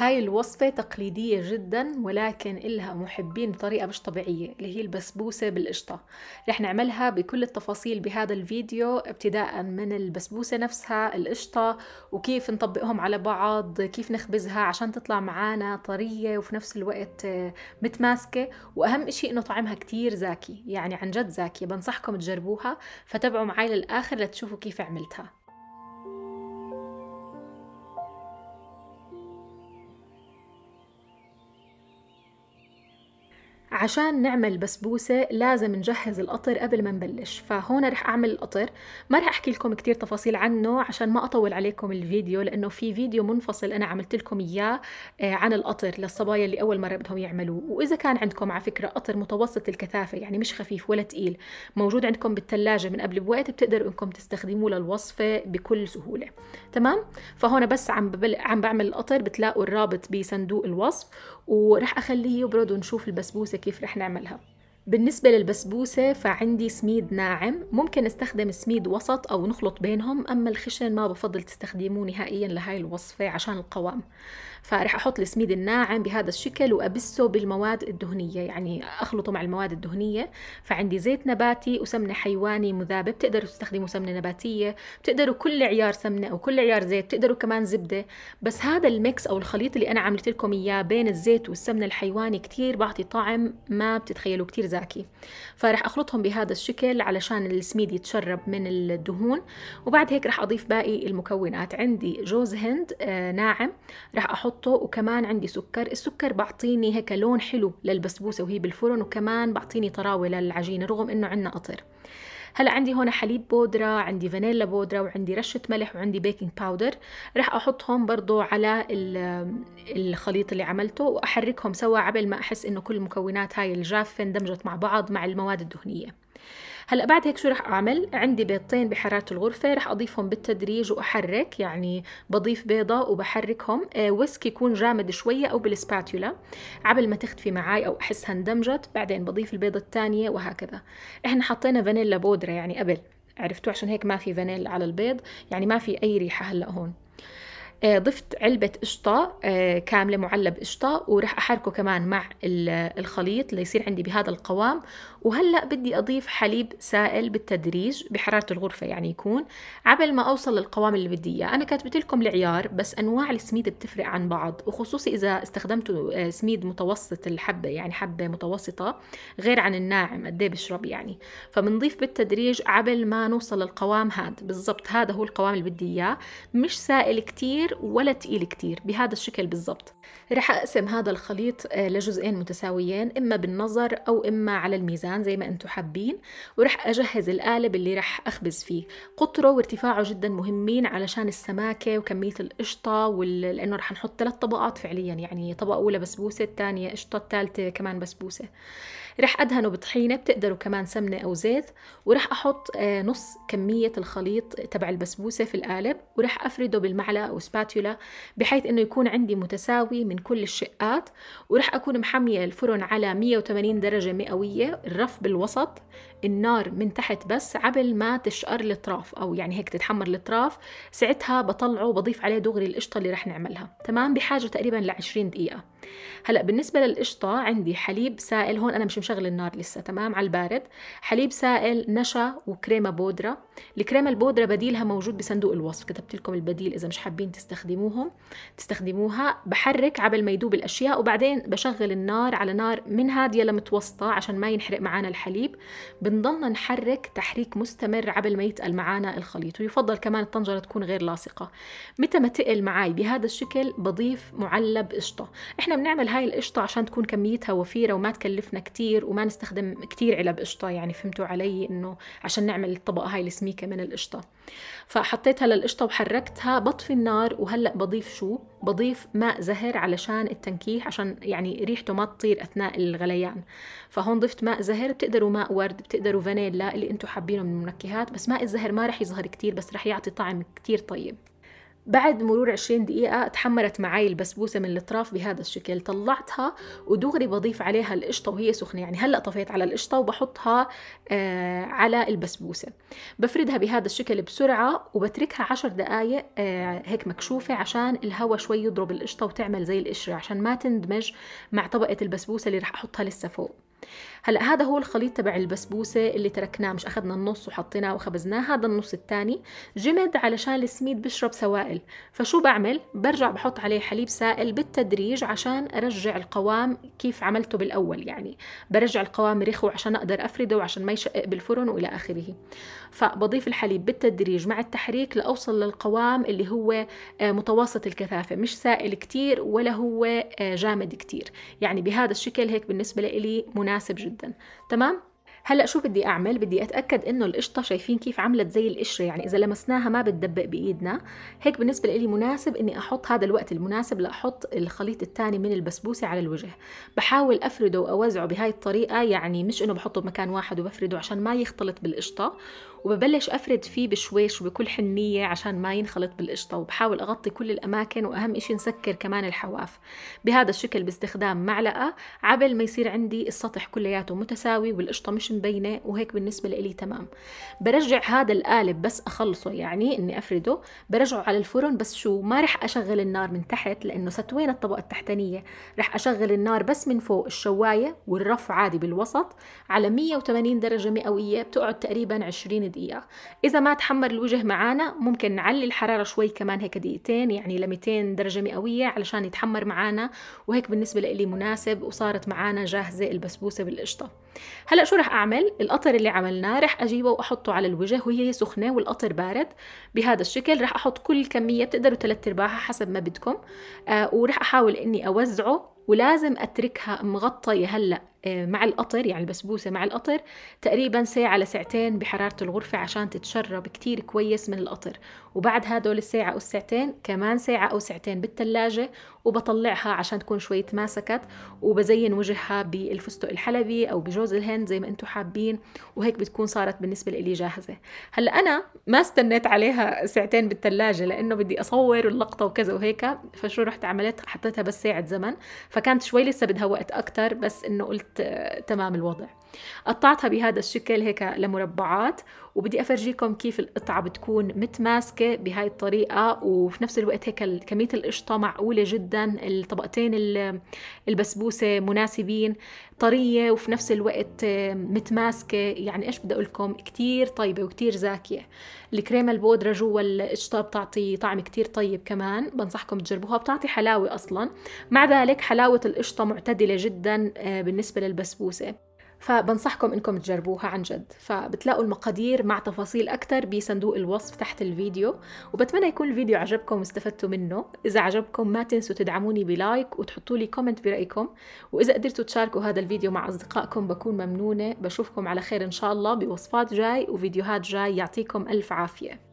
هاي الوصفة تقليدية جدا ولكن إلها محبين بطريقة مش طبيعية اللي هي البسبوسة بالقشطة رح نعملها بكل التفاصيل بهذا الفيديو ابتداء من البسبوسة نفسها القشطة وكيف نطبقهم على بعض كيف نخبزها عشان تطلع معانا طرية وفي نفس الوقت آه، متماسكة وأهم إشي إنه طعمها كتير زاكي يعني عن جد زاكية بنصحكم تجربوها فتابعوا معي للآخر لتشوفوا كيف عملتها عشان نعمل بسبوسة لازم نجهز القطر قبل ما نبلش فهون رح أعمل القطر ما رح أحكي لكم كتير تفاصيل عنه عشان ما أطول عليكم الفيديو لأنه في فيديو منفصل أنا عملت لكم إياه آه، عن القطر للصبايا اللي أول مرة بدهم يعملوه وإذا كان عندكم على فكرة قطر متوسط الكثافة يعني مش خفيف ولا تقيل موجود عندكم بالثلاجة من قبل بوقت بتقدروا إنكم تستخدموه للوصفة بكل سهولة تمام فهون بس عم, ببل... عم بعمل القطر بتلاقوا الرابط بصندوق الوصف ورح أخليه يبرد ونشوف البسبوسة كيف رح نعملها بالنسبة للبسبوسة فعندي سميد ناعم ممكن استخدم سميد وسط أو نخلط بينهم أما الخشن ما بفضل تستخدموه نهائيا لهاي الوصفة عشان القوام فرح أحط السميد الناعم بهذا الشكل وأبسه بالمواد الدهنية يعني أخلطه مع المواد الدهنية فعندي زيت نباتي وسمنة حيواني مذابة بتقدروا تستخدموا سمنة نباتية بتقدروا كل عيار سمنة أو كل عيار زيت بتقدروا كمان زبدة بس هذا الميكس أو الخليط اللي أنا عملت لكم إياه بين الزيت والسمنة الحيواني كتير بعطي طعم ما بتتخيلوا كتير زاكي فرح أخلطهم بهذا الشكل علشان السميد يتشرب من الدهون وبعد هيك رح أضيف باقي المكونات عندي جوز هند آه، ناعم رح أحط بحطه وكمان عندي سكر السكر بعطيني هيك لون حلو للبسبوسة وهي بالفرن وكمان بعطيني طراوة للعجينة رغم انه عندنا قطر هلا عندي هون حليب بودرة عندي فانيلا بودرة وعندي رشة ملح وعندي بيكنج باودر رح أحطهم برضو على الخليط اللي عملته وأحركهم سوا قبل ما أحس إنه كل المكونات هاي الجافة اندمجت مع بعض مع المواد الدهنية هلا بعد هيك شو رح اعمل عندي بيضتين بحراره الغرفه رح اضيفهم بالتدريج واحرك يعني بضيف بيضه وبحركهم آه، ويسك يكون جامد شويه او بالسباتولا قبل ما تختفي معي او احسها اندمجت بعدين بضيف البيضه الثانيه وهكذا احنا حطينا فانيلا بودره يعني قبل عرفتوا عشان هيك ما في فانيلا على البيض يعني ما في اي ريحه هلا هون آه، ضفت علبة قشطة آه، كاملة معلب قشطة وراح أحركه كمان مع الخليط ليصير عندي بهذا القوام وهلأ بدي أضيف حليب سائل بالتدريج بحرارة الغرفة يعني يكون عبل ما أوصل للقوام اللي بدي إياه أنا كاتبت لكم العيار بس أنواع السميد بتفرق عن بعض وخصوصي إذا استخدمتوا آه، سميد متوسط الحبة يعني حبة متوسطة غير عن الناعم قد ايه بشرب يعني فبنضيف بالتدريج عبل ما نوصل للقوام هذا بالضبط هذا هو القوام اللي بدي إياه مش سائل كتير كتير ولا تقيل كتير بهذا الشكل بالضبط رح أقسم هذا الخليط آه، لجزئين متساويين إما بالنظر أو إما على الميزان زي ما أنتم حابين ورح أجهز القالب اللي رح أخبز فيه قطره وارتفاعه جدا مهمين علشان السماكة وكمية القشطة وال... لأنه رح نحط ثلاث طبقات فعليا يعني طبقة أولى بسبوسة الثانية قشطة الثالثة كمان بسبوسة رح أدهنه بطحينة بتقدروا كمان سمنة أو زيت ورح أحط آه، نص كمية الخليط تبع البسبوسة في القالب ورح أفرده بالمعلقة أو السباتولا بحيث انه يكون عندي متساوي من كل الشقات ورح اكون محمية الفرن على 180 درجة مئوية الرف بالوسط النار من تحت بس عبل ما تشقر الاطراف او يعني هيك تتحمر الاطراف ساعتها بطلعه وبضيف عليه دغري القشطة اللي رح نعملها تمام بحاجة تقريبا ل 20 دقيقة هلا بالنسبه للقشطه عندي حليب سائل هون انا مش مشغل النار لسه تمام على البارد حليب سائل نشا وكريمه بودره الكريمه البودره بديلها موجود بصندوق الوصف كتبت لكم البديل اذا مش حابين تستخدموهم تستخدموها بحرك عبل ما يدوب الاشياء وبعدين بشغل النار على نار من هاديه لمتوسطه عشان ما ينحرق معانا الحليب بنضلنا نحرك تحريك مستمر عبل ما يتقل معانا الخليط ويفضل كمان الطنجره تكون غير لاصقه متى ما تقل معاي بهذا الشكل بضيف معلب قشطه احنا بنعمل هاي القشطه عشان تكون كميتها وفيره وما تكلفنا كتير وما نستخدم كتير علب قشطه يعني فهمتوا علي انه عشان نعمل الطبقه هاي السميكه من القشطه فحطيتها للقشطه وحركتها بطفي النار وهلا بضيف شو بضيف ماء زهر علشان التنكيح عشان يعني ريحته ما تطير اثناء الغليان فهون ضفت ماء زهر بتقدروا ماء ورد بتقدروا فانيلا اللي انتم حابينه من المنكهات بس ماء الزهر ما رح يظهر كتير بس رح يعطي طعم كتير طيب بعد مرور 20 دقيقة تحمرت معي البسبوسة من الأطراف بهذا الشكل طلعتها ودغري بضيف عليها القشطة وهي سخنة يعني هلأ طفيت على القشطة وبحطها آه على البسبوسة بفردها بهذا الشكل بسرعة وبتركها 10 دقايق آه هيك مكشوفة عشان الهواء شوي يضرب القشطة وتعمل زي القشرة عشان ما تندمج مع طبقة البسبوسة اللي رح أحطها لسه فوق هلا هذا هو الخليط تبع البسبوسه اللي تركناه مش اخذنا النص وحطيناه وخبزناه هذا النص الثاني جمد علشان السميد بشرب سوائل فشو بعمل برجع بحط عليه حليب سائل بالتدريج عشان ارجع القوام كيف عملته بالاول يعني برجع القوام رخو عشان اقدر افرده وعشان ما يشقق بالفرن والى اخره فبضيف الحليب بالتدريج مع التحريك لاوصل للقوام اللي هو آه، متوسط الكثافه مش سائل كتير ولا هو آه، جامد كتير يعني بهذا الشكل هيك بالنسبه لي مناسب جدا تمام هلا شو بدي اعمل بدي اتاكد انه القشطه شايفين كيف عملت زي القشره يعني اذا لمسناها ما بتدبق بايدنا هيك بالنسبه لي مناسب اني احط هذا الوقت المناسب لاحط الخليط الثاني من البسبوسه على الوجه بحاول افرده واوزعه بهاي الطريقه يعني مش انه بحطه بمكان واحد وبفرده عشان ما يختلط بالقشطه وببلش افرد فيه بشويش وبكل حنيه عشان ما ينخلط بالقشطه وبحاول اغطي كل الاماكن واهم شيء نسكر كمان الحواف بهذا الشكل باستخدام معلقه عبل ما يصير عندي السطح كلياته متساوي والقشطه مش السوليوشن باينه وهيك بالنسبه لي تمام برجع هذا القالب بس اخلصه يعني اني افرده برجعه على الفرن بس شو ما رح اشغل النار من تحت لانه ستوينا الطبقه التحتانيه رح اشغل النار بس من فوق الشوايه والرف عادي بالوسط على 180 درجه مئويه بتقعد تقريبا 20 دقيقه اذا ما تحمر الوجه معانا ممكن نعلي الحراره شوي كمان هيك دقيقتين يعني ل 200 درجه مئويه علشان يتحمر معانا وهيك بالنسبه لي مناسب وصارت معانا جاهزه البسبوسه بالقشطه هلا شو رح اعمل القطر اللي عملناه رح اجيبه واحطه على الوجه وهي سخنه والقطر بارد بهذا الشكل رح احط كل كميه بتقدروا ثلاث ارباعها حسب ما بدكم آه ورح احاول اني اوزعه ولازم اتركها مغطيه هلا آه، مع القطر يعني البسبوسة مع القطر تقريبا ساعة لساعتين بحرارة الغرفة عشان تتشرب كتير كويس من القطر وبعد هدول الساعة أو الساعتين كمان ساعة أو ساعتين بالثلاجة وبطلعها عشان تكون شوي تماسكت وبزين وجهها بالفستق الحلبي أو بجوز الهند زي ما أنتم حابين وهيك بتكون صارت بالنسبة لي جاهزة هلا أنا ما استنيت عليها ساعتين بالثلاجة لأنه بدي أصور اللقطة وكذا وهيك فشو رحت عملت حطيتها بس ساعة زمن فكانت شوي لسه بدها وقت أكتر بس إنه قلت تمام الوضع قطعتها بهذا الشكل هيك لمربعات وبدي افرجيكم كيف القطعه بتكون متماسكه بهاي الطريقه وفي نفس الوقت هيك كميه القشطه معقوله جدا الطبقتين البسبوسه مناسبين طريه وفي نفس الوقت متماسكه يعني ايش بدي اقول لكم كثير طيبه وكثير زاكيه الكريمه البودره جوا القشطه بتعطي طعم كثير طيب كمان بنصحكم تجربوها بتعطي حلاوه اصلا مع ذلك حلاوه القشطه معتدله جدا آه، بالنسبه للبسبوسه فبنصحكم انكم تجربوها عن جد فبتلاقوا المقادير مع تفاصيل اكثر بصندوق الوصف تحت الفيديو وبتمنى يكون الفيديو عجبكم واستفدتوا منه اذا عجبكم ما تنسوا تدعموني بلايك وتحطوا لي كومنت برايكم واذا قدرتوا تشاركوا هذا الفيديو مع اصدقائكم بكون ممنونه بشوفكم على خير ان شاء الله بوصفات جاي وفيديوهات جاي يعطيكم الف عافيه